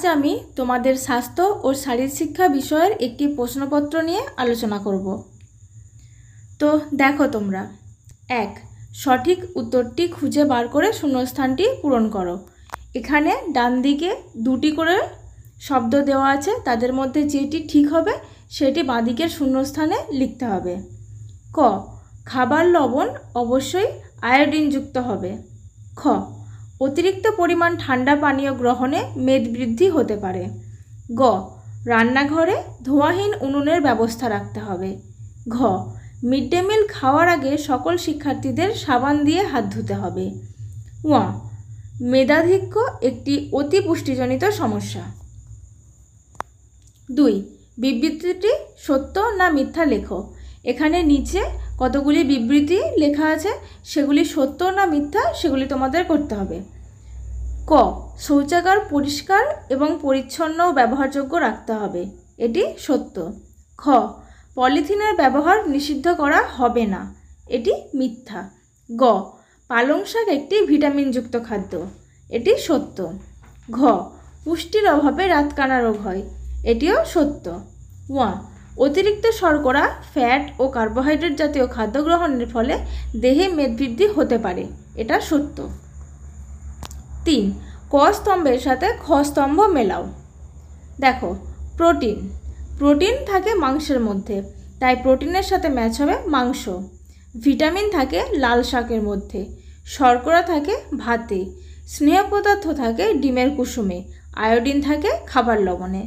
আজ আচ্ছা, আমি তোমাদের স্বাস্থ্য ও শারীর শিক্ষা বিষয়ের একটি প্রশ্নপত্র নিয়ে আলোচনা করব তো দেখো তোমরা এক সঠিক উত্তরটি খুঁজে বার করে শূন্যস্থানটি পূরণ করো এখানে ডান দিকে দুটি করে শব্দ দেওয়া আছে তাদের মধ্যে যেটি ঠিক হবে সেটি বাঁদিকের শূন্যস্থানে লিখতে হবে ক খাবার লবণ অবশ্যই আয়োডিনযুক্ত হবে খ অতিরিক্ত পরিমাণ ঠান্ডা পানীয় গ্রহণে মেদ বৃদ্ধি হতে পারে গ রান্নাঘরে ধোঁয়াহীন উনুনের ব্যবস্থা রাখতে হবে ঘ মিড ডে মিল খাওয়ার আগে সকল শিক্ষার্থীদের সাবান দিয়ে হাত ধুতে হবে ওয়া মেদাধিক্য একটি অতি পুষ্টিজনিত সমস্যা দুই বিবৃতিটি সত্য না মিথ্যা লেখক এখানে নিচে কতগুলি বিবৃতি লেখা আছে সেগুলি সত্য না মিথ্যা সেগুলি তোমাদের করতে হবে ক শৌচাগার পরিষ্কার এবং পরিচ্ছন্ন ব্যবহারযোগ্য রাখতে হবে এটি সত্য খ পলিথিনের ব্যবহার নিষিদ্ধ করা হবে না এটি মিথ্যা গ পালং শাক একটি ভিটামিনযুক্ত খাদ্য এটি সত্য ঘ পুষ্টির অভাবে রাতকানা রোগ হয় এটিও সত্য ওয়া অতিরিক্ত শর্করা ফ্যাট ও কার্বোহাইড্রেট জাতীয় খাদ্য গ্রহণের ফলে দেহে মেদবৃদ্ধি হতে পারে এটা সত্য তিন ক স্তম্ভের সাথে খ স্তম্ভ মেলাও দেখো প্রোটিন প্রোটিন থাকে মাংসের মধ্যে তাই প্রোটিনের সাথে ম্যাচ হবে মাংস ভিটামিন থাকে লাল শাকের মধ্যে শর্করা থাকে ভাতে স্নেহ পদার্থ থাকে ডিমের কুসুমে আয়োডিন থাকে খাবার লবণে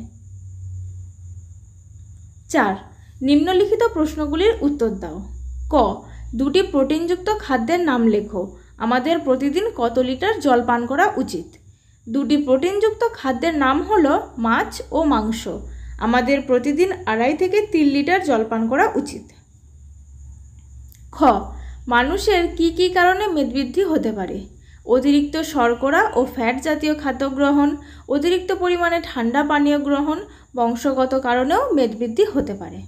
চার নিম্নলিখিত প্রশ্নগুলির উত্তর দাও ক দুটি প্রোটিনযুক্ত খাদ্যের নাম লেখো আমাদের প্রতিদিন কত লিটার জল পান করা উচিত দুটি প্রোটিনযুক্ত খাদ্যের নাম হলো মাছ ও মাংস আমাদের প্রতিদিন আড়াই থেকে তিন লিটার জল পান করা উচিত খ মানুষের কি কি কারণে মেদবৃদ্ধি হতে পারে অতিরিক্ত শর্করা ও ফ্যাট জাতীয় খাদ্য গ্রহণ অতিরিক্ত পরিমাণে ঠান্ডা পানীয় গ্রহণ বংশগত কারণেও মেদবৃদ্ধি হতে পারে